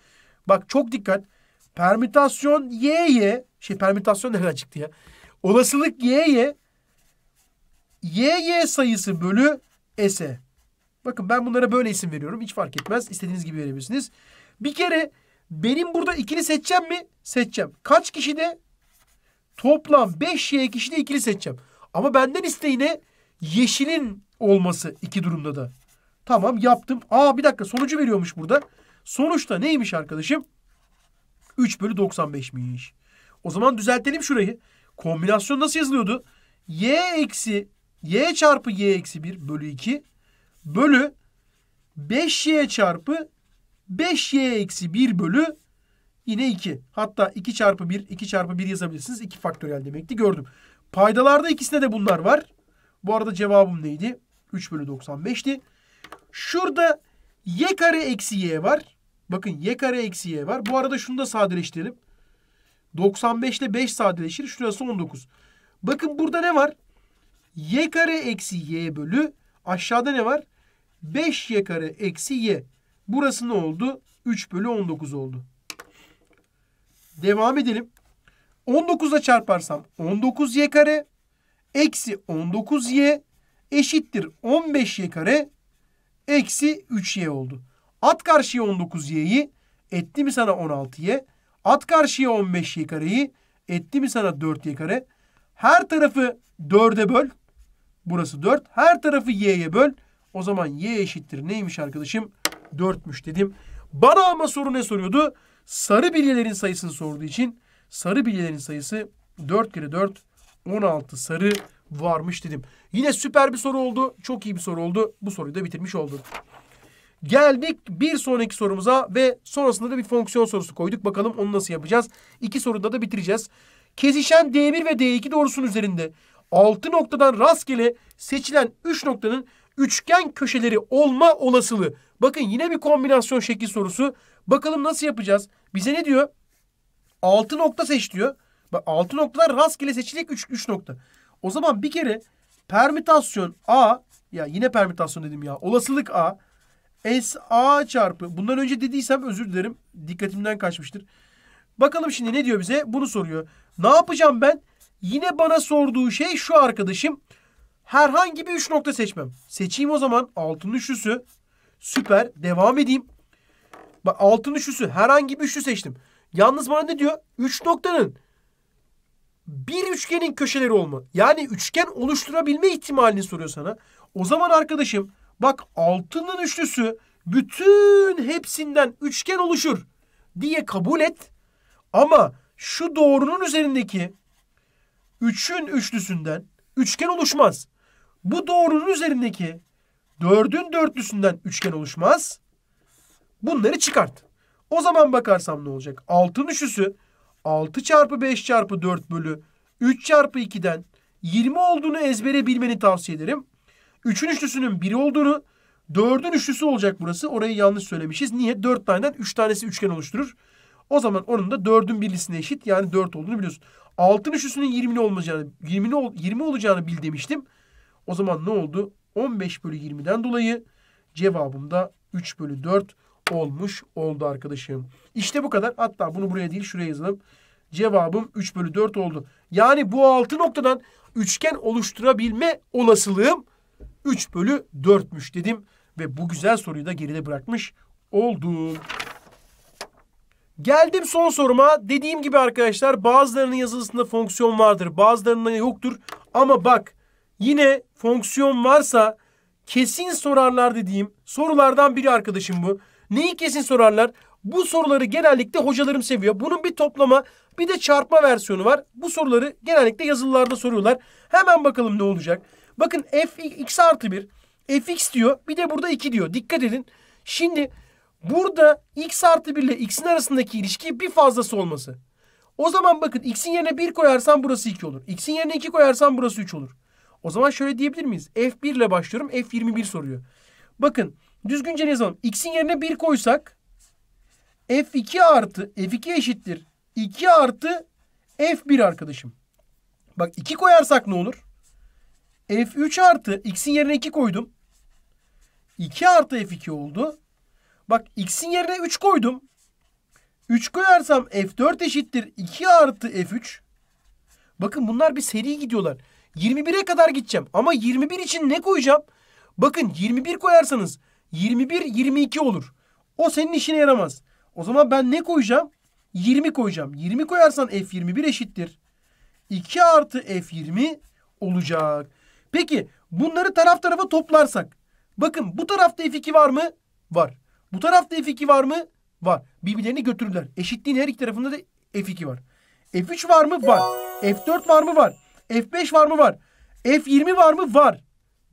Bak çok dikkat. Permütasyon y'ye şey permütasyon nereden çıktı ya? Olasılık y'ye y sayısı bölü ese. Bakın ben bunlara böyle isim veriyorum. Hiç fark etmez. İstediğiniz gibi verebilirsiniz. Bir kere benim burada ikili seçeceğim mi? Seçeceğim. Kaç kişi de? Toplam 5 Y kişi de ikili seçeceğim. Ama benden isteğine yeşilin olması iki durumda da. Tamam yaptım. Aa bir dakika sonucu veriyormuş burada. Sonuçta neymiş arkadaşım? 3 bölü 95'miş. O zaman düzeltelim şurayı. Kombinasyon nasıl yazılıyordu? Y eksi y çarpı y eksi 1 bölü 2 bölü 5y çarpı 5y eksi 1 bölü yine 2. Hatta 2 çarpı 1, 2 çarpı 1 yazabilirsiniz. 2 faktöriyel demekti gördüm. Paydalarda ikisinde de bunlar var. Bu arada cevabım neydi? 3 bölü 95'ti. Şurada y kare eksi y var. Bakın y kare eksi y var. Bu arada şunu da sadeleştirelim. 95 ile 5 sadeleşir. Şurası 19. Bakın burada ne var? y kare eksi y bölü aşağıda ne var? 5y kare eksi y. Burası ne oldu? 3 bölü 19 oldu. Devam edelim. 19'a çarparsam 19y kare eksi 19y eşittir 15y kare eksi 3y oldu. At karşıya 19y'yi etti mi sana 16y. At karşıya 15y kareyi etti mi sana 4y kare. Her tarafı 4'e böl. Burası 4. Her tarafı y'ye böl. O zaman y eşittir neymiş arkadaşım? 4'müş dedim. Bana ama soru ne soruyordu? Sarı bilyelerin sayısını sorduğu için sarı bilyelerin sayısı 4 kere 4 16 sarı varmış dedim. Yine süper bir soru oldu. Çok iyi bir soru oldu. Bu soruyu da bitirmiş olduk. Geldik bir sonraki sorumuza ve sonrasında da bir fonksiyon sorusu koyduk. Bakalım onu nasıl yapacağız. İki soruda da bitireceğiz. Kesişen D1 ve D2 doğrusunun üzerinde 6 noktadan rastgele seçilen 3 noktanın üçgen köşeleri olma olasılığı. Bakın yine bir kombinasyon şekli sorusu. Bakalım nasıl yapacağız? Bize ne diyor? 6 nokta seç diyor. Bak 6 noktalar rastgele seçilecek 3, 3 nokta. O zaman bir kere permütasyon A ya yine permütasyon dedim ya. Olasılık A s a çarpı bundan önce dediysem özür dilerim. Dikkatimden kaçmıştır. Bakalım şimdi ne diyor bize? Bunu soruyor. Ne yapacağım ben? Yine bana sorduğu şey şu arkadaşım. Herhangi bir 3 nokta seçmem. Seçeyim o zaman. Altın üçlüsü. Süper. Devam edeyim. Bak altın üçlüsü. Herhangi bir üçlü seçtim. Yalnız bana ne diyor? 3 noktanın bir üçgenin köşeleri olma. Yani üçgen oluşturabilme ihtimalini soruyor sana. O zaman arkadaşım bak altının üçlüsü bütün hepsinden üçgen oluşur diye kabul et. Ama şu doğrunun üzerindeki Üçün üçlüsünden üçgen oluşmaz. Bu doğrunun üzerindeki dördün dörtlüsünden üçgen oluşmaz. Bunları çıkart. O zaman bakarsam ne olacak? Altın üçlüsü 6 çarpı 5 çarpı 4 bölü 3 çarpı 2'den 20 olduğunu ezbere bilmeni tavsiye ederim. Üçün üçlüsünün 1 olduğunu dördün üçlüsü olacak burası. Orayı yanlış söylemişiz. Niye? 4 taneden 3 tanesi üçgen oluşturur. O zaman onun da 4'ün birlisine eşit yani 4 olduğunu biliyorsun. Altın üstünün 20'li olmayacağını, 20, 20 olacağını bil demiştim. O zaman ne oldu? 15 bölü 20'den dolayı cevabım da 3 bölü 4 olmuş oldu arkadaşım. İşte bu kadar. Hatta bunu buraya değil şuraya yazalım. Cevabım 3 bölü 4 oldu. Yani bu 6 noktadan üçgen oluşturabilme olasılığım 3 bölü 4'müş dedim. Ve bu güzel soruyu da geride bırakmış oldum. Geldim son soruma. Dediğim gibi arkadaşlar bazılarının yazılısında fonksiyon vardır. Bazılarında yoktur. Ama bak yine fonksiyon varsa kesin sorarlar dediğim sorulardan biri arkadaşım bu. Neyi kesin sorarlar? Bu soruları genellikle hocalarım seviyor. Bunun bir toplama bir de çarpma versiyonu var. Bu soruları genellikle yazılılarda soruyorlar. Hemen bakalım ne olacak. Bakın f x artı 1 fx diyor bir de burada 2 diyor. Dikkat edin. Şimdi Burada x artı 1 ile x'in arasındaki ilişki bir fazlası olması. O zaman bakın x'in yerine 1 koyarsam burası 2 olur. X'in yerine 2 koyarsam burası 3 olur. O zaman şöyle diyebilir miyiz? F1 ile başlıyorum. F21 soruyor. Bakın düzgünce ne yazalım? X'in yerine 1 koysak F2 artı F2 eşittir. 2 artı F1 arkadaşım. Bak 2 koyarsak ne olur? F3 artı X'in yerine 2 koydum. 2 artı F2 oldu. Bak x'in yerine 3 koydum. 3 koyarsam f4 eşittir 2 artı f3. Bakın bunlar bir seri gidiyorlar. 21'e kadar gideceğim. Ama 21 için ne koyacağım? Bakın 21 koyarsanız 21 22 olur. O senin işine yaramaz. O zaman ben ne koyacağım? 20 koyacağım. 20 koyarsan f21 eşittir. 2 artı f20 olacak. Peki bunları taraf tarafa toplarsak. Bakın bu tarafta f2 var mı? Var. Bu tarafta F2 var mı? Var. Birbirlerini götürdüler. Eşitliğin her iki tarafında da F2 var. F3 var mı? Var. F4 var mı? Var. F5 var mı? Var. F20 var mı? Var.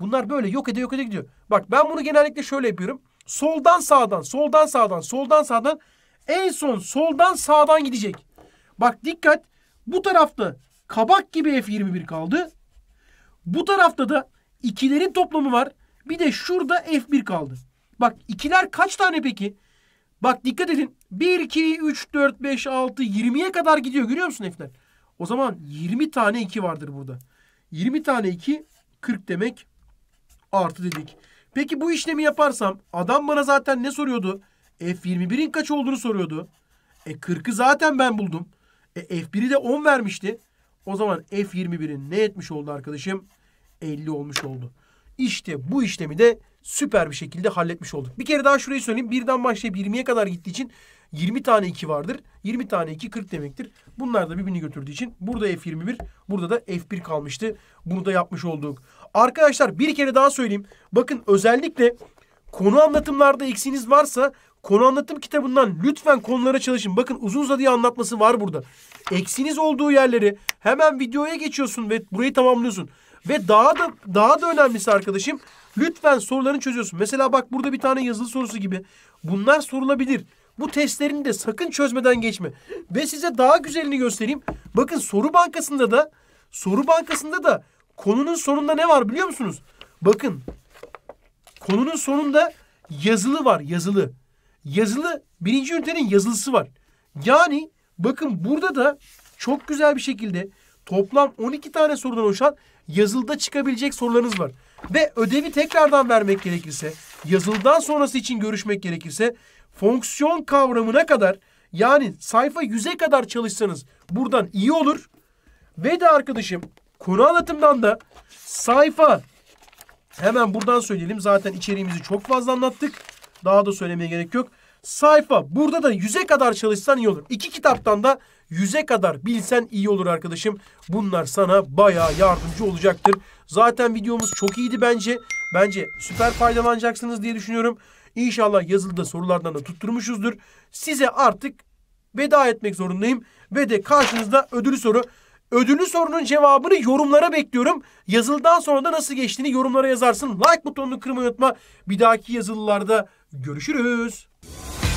Bunlar böyle yok ede yok ede gidiyor. Bak ben bunu genellikle şöyle yapıyorum. Soldan sağdan, soldan sağdan, soldan sağdan en son soldan sağdan gidecek. Bak dikkat. Bu tarafta kabak gibi F21 kaldı. Bu tarafta da ikilerin toplamı var. Bir de şurada F1 kaldı. Bak ikiler kaç tane peki? Bak dikkat edin. 1, 2, 3, 4, 5, 6, 20'ye kadar gidiyor. Görüyor musun F'ler? O zaman 20 tane 2 vardır burada. 20 tane 2 40 demek artı dedik. Peki bu işlemi yaparsam adam bana zaten ne soruyordu? E, F21'in kaç olduğunu soruyordu. E 40'ı zaten ben buldum. E F1'i de 10 vermişti. O zaman F21'in ne etmiş oldu arkadaşım? 50 olmuş oldu. İşte bu işlemi de süper bir şekilde halletmiş olduk. Bir kere daha şurayı söyleyeyim. Birden başlayıp 20'ye kadar gittiği için 20 tane 2 vardır. 20 tane 2 40 demektir. Bunlar da birbirini götürdüğü için burada F21 burada da F1 kalmıştı. Bunu da yapmış olduk. Arkadaşlar bir kere daha söyleyeyim. Bakın özellikle konu anlatımlarda eksiğiniz varsa konu anlatım kitabından lütfen konulara çalışın. Bakın uzun uzadıya anlatması var burada. Eksiğiniz olduğu yerleri hemen videoya geçiyorsun ve burayı tamamlıyorsun. Ve daha da daha da önemlisi arkadaşım Lütfen sorularını çözüyorsun. Mesela bak burada bir tane yazılı sorusu gibi. Bunlar sorulabilir. Bu testlerini de sakın çözmeden geçme. Ve size daha güzelini göstereyim. Bakın soru bankasında da soru bankasında da konunun sonunda ne var biliyor musunuz? Bakın konunun sonunda yazılı var yazılı. Yazılı birinci ünitenin yazılısı var. Yani bakın burada da çok güzel bir şekilde toplam 12 tane sorudan oluşan yazılıda çıkabilecek sorularınız var ve ödevi tekrardan vermek gerekirse, yazıldan sonrası için görüşmek gerekirse fonksiyon kavramına kadar yani sayfa 100'e kadar çalışsanız buradan iyi olur. Ve de arkadaşım konu anlatımdan da sayfa hemen buradan söyleyelim. Zaten içeriğimizi çok fazla anlattık. Daha da söylemeye gerek yok. Sayfa burada da 100'e kadar çalışsan iyi olur. İki kitaptan da 100'e kadar bilsen iyi olur arkadaşım. Bunlar sana bayağı yardımcı olacaktır. Zaten videomuz çok iyiydi bence. Bence süper faydalanacaksınız diye düşünüyorum. İnşallah yazılıda sorulardan da tutturmuşuzdur. Size artık veda etmek zorundayım. Ve de karşınızda ödülü soru. Ödülü sorunun cevabını yorumlara bekliyorum. Yazıldan sonra da nasıl geçtiğini yorumlara yazarsın. Like butonunu kırmayı unutma. Bir dahaki yazılılarda görüşürüz.